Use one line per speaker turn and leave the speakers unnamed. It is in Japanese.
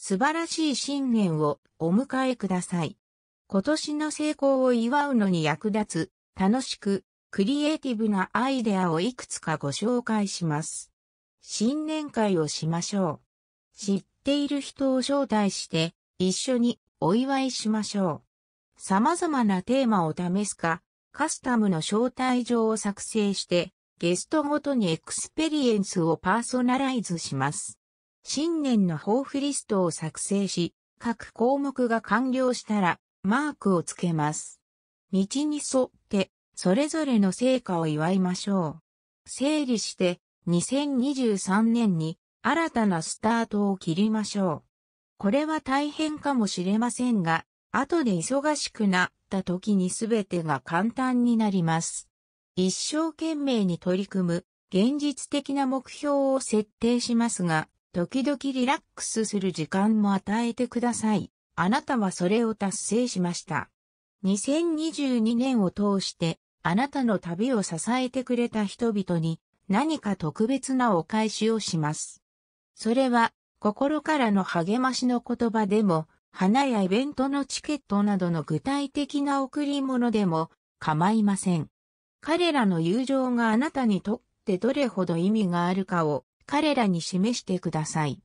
素晴らしい新年をお迎えください。今年の成功を祝うのに役立つ、楽しく、クリエイティブなアイデアをいくつかご紹介します。新年会をしましょう。知っている人を招待して、一緒にお祝いしましょう。様々なテーマを試すか、カスタムの招待状を作成して、ゲストごとにエクスペリエンスをパーソナライズします。新年の抱負リストを作成し、各項目が完了したら、マークをつけます。道に沿って、それぞれの成果を祝いましょう。整理して、2023年に新たなスタートを切りましょう。これは大変かもしれませんが、後で忙しくなった時に全てが簡単になります。一生懸命に取り組む、現実的な目標を設定しますが、時々リラックスする時間も与えてください。あなたはそれを達成しました。2022年を通して、あなたの旅を支えてくれた人々に何か特別なお返しをします。それは、心からの励ましの言葉でも、花やイベントのチケットなどの具体的な贈り物でも構いません。彼らの友情があなたにとってどれほど意味があるかを彼らに示してください。